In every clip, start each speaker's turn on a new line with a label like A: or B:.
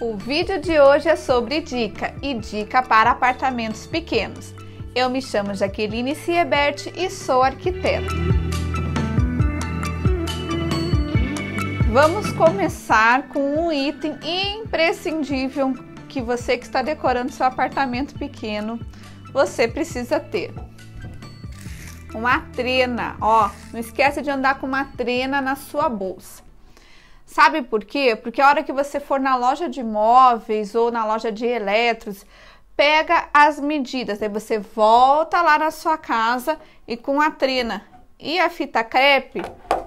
A: O vídeo de hoje é sobre dica e dica para apartamentos pequenos. Eu me chamo Jaqueline Siebert e sou arquiteta. Vamos começar com um item imprescindível que você que está decorando seu apartamento pequeno, você precisa ter. Uma trena, ó, não esquece de andar com uma trena na sua bolsa. Sabe por quê? Porque a hora que você for na loja de móveis ou na loja de eletros, pega as medidas, aí você volta lá na sua casa e com a trina e a fita crepe,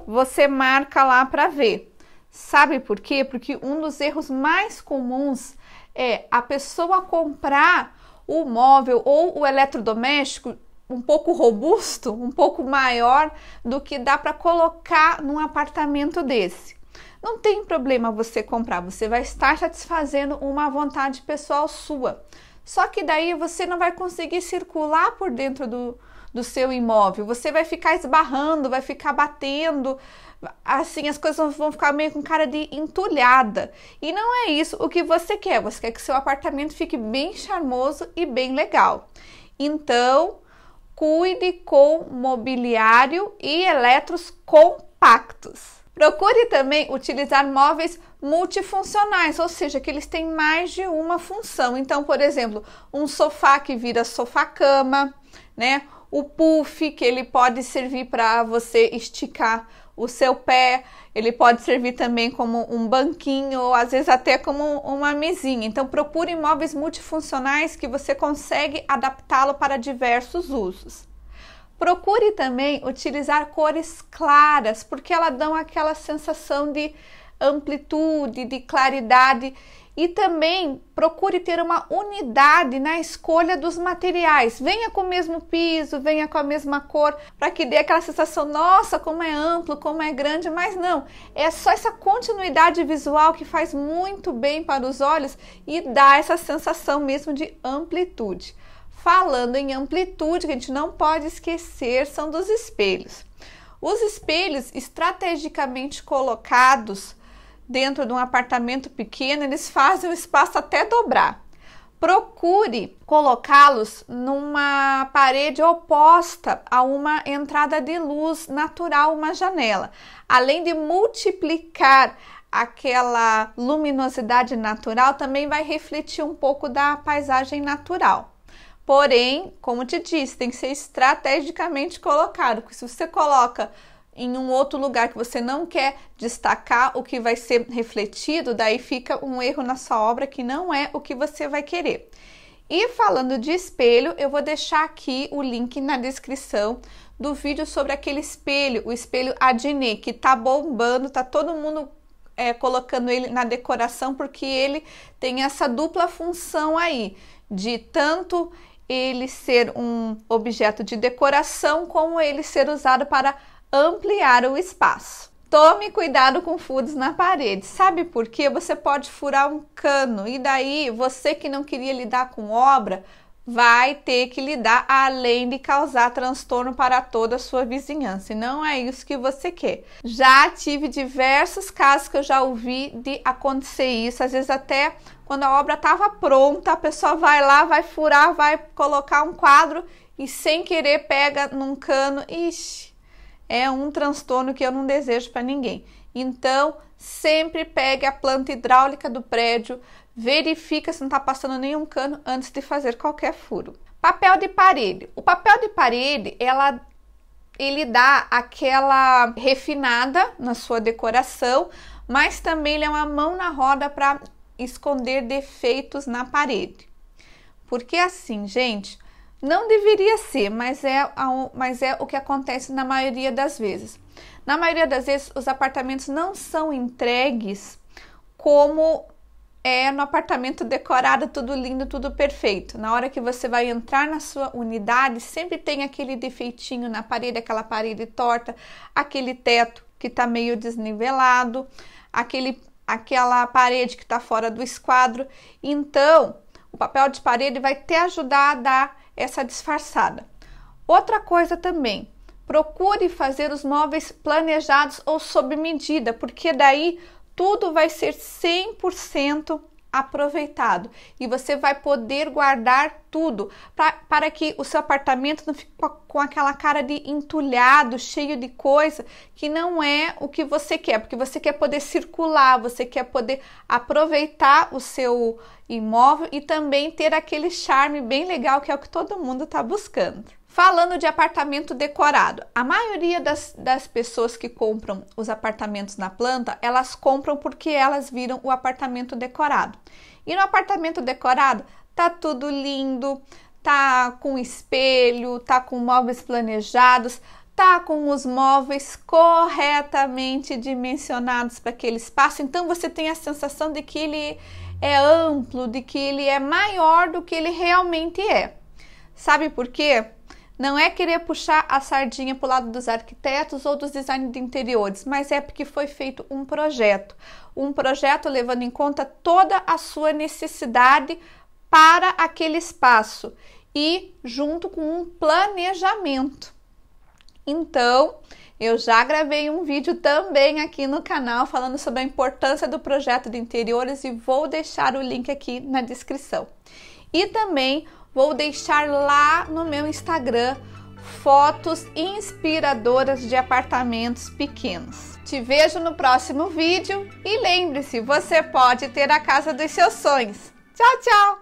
A: você marca lá para ver. Sabe por quê? Porque um dos erros mais comuns é a pessoa comprar o móvel ou o eletrodoméstico um pouco robusto, um pouco maior do que dá para colocar num apartamento desse. Não tem problema você comprar, você vai estar satisfazendo uma vontade pessoal sua. Só que daí você não vai conseguir circular por dentro do, do seu imóvel, você vai ficar esbarrando, vai ficar batendo, assim as coisas vão ficar meio com cara de entulhada. E não é isso o que você quer, você quer que seu apartamento fique bem charmoso e bem legal. Então, cuide com mobiliário e eletros compactos. Procure também utilizar móveis multifuncionais, ou seja, que eles têm mais de uma função. Então, por exemplo, um sofá que vira sofá-cama, né? O puff, que ele pode servir para você esticar o seu pé, ele pode servir também como um banquinho ou às vezes até como uma mesinha. Então procure móveis multifuncionais que você consegue adaptá-lo para diversos usos. Procure também utilizar cores claras, porque elas dão aquela sensação de amplitude, de claridade e também procure ter uma unidade na escolha dos materiais. Venha com o mesmo piso, venha com a mesma cor, para que dê aquela sensação, nossa, como é amplo, como é grande, mas não. É só essa continuidade visual que faz muito bem para os olhos e dá essa sensação mesmo de amplitude. Falando em amplitude, que a gente não pode esquecer, são dos espelhos. Os espelhos estrategicamente colocados dentro de um apartamento pequeno, eles fazem o espaço até dobrar. Procure colocá-los numa parede oposta a uma entrada de luz natural, uma janela, além de multiplicar aquela luminosidade natural, também vai refletir um pouco da paisagem natural. Porém, como te disse, tem que ser estrategicamente colocado, porque se você coloca em um outro lugar que você não quer destacar o que vai ser refletido, daí fica um erro na sua obra que não é o que você vai querer. E falando de espelho, eu vou deixar aqui o link na descrição do vídeo sobre aquele espelho, o espelho Adnet, que tá bombando, tá todo mundo é, colocando ele na decoração porque ele tem essa dupla função aí de tanto ele ser um objeto de decoração, como ele ser usado para ampliar o espaço. Tome cuidado com furos na parede, sabe por quê? Você pode furar um cano e daí você que não queria lidar com obra vai ter que lidar além de causar transtorno para toda a sua vizinhança. E não é isso que você quer. Já tive diversos casos que eu já ouvi de acontecer isso, às vezes até quando a obra estava pronta, a pessoa vai lá, vai furar, vai colocar um quadro e sem querer pega num cano. Ixi, é um transtorno que eu não desejo para ninguém. Então, sempre pegue a planta hidráulica do prédio, verifica se não está passando nenhum cano antes de fazer qualquer furo. Papel de parede. O papel de parede, ela ele dá aquela refinada na sua decoração, mas também ele é uma mão na roda para esconder defeitos na parede. Porque assim, gente, não deveria ser, mas é, mas é o que acontece na maioria das vezes. Na maioria das vezes, os apartamentos não são entregues como é no apartamento decorado, tudo lindo, tudo perfeito. Na hora que você vai entrar na sua unidade, sempre tem aquele defeitinho na parede, aquela parede torta, aquele teto que está meio desnivelado, aquele, aquela parede que está fora do esquadro. Então, o papel de parede vai te ajudar a dar essa disfarçada. Outra coisa também, procure fazer os móveis planejados ou sob medida, porque daí tudo vai ser 100% aproveitado e você vai poder guardar tudo pra, para que o seu apartamento não fique com aquela cara de entulhado, cheio de coisa que não é o que você quer, porque você quer poder circular, você quer poder aproveitar o seu imóvel e também ter aquele charme bem legal que é o que todo mundo está buscando. Falando de apartamento decorado, a maioria das, das, pessoas que compram os apartamentos na planta, elas compram porque elas viram o apartamento decorado. E no apartamento decorado, tá tudo lindo, tá com espelho, tá com móveis planejados, tá com os móveis corretamente dimensionados para aquele espaço. Então você tem a sensação de que ele é amplo, de que ele é maior do que ele realmente é. Sabe por quê? Não é querer puxar a sardinha para o lado dos arquitetos ou dos designers de interiores, mas é porque foi feito um projeto. Um projeto levando em conta toda a sua necessidade para aquele espaço e junto com um planejamento. Então, eu já gravei um vídeo também aqui no canal falando sobre a importância do projeto de interiores e vou deixar o link aqui na descrição. E também vou deixar lá no meu Instagram fotos inspiradoras de apartamentos pequenos. Te vejo no próximo vídeo e lembre-se, você pode ter a casa dos seus sonhos. Tchau, tchau!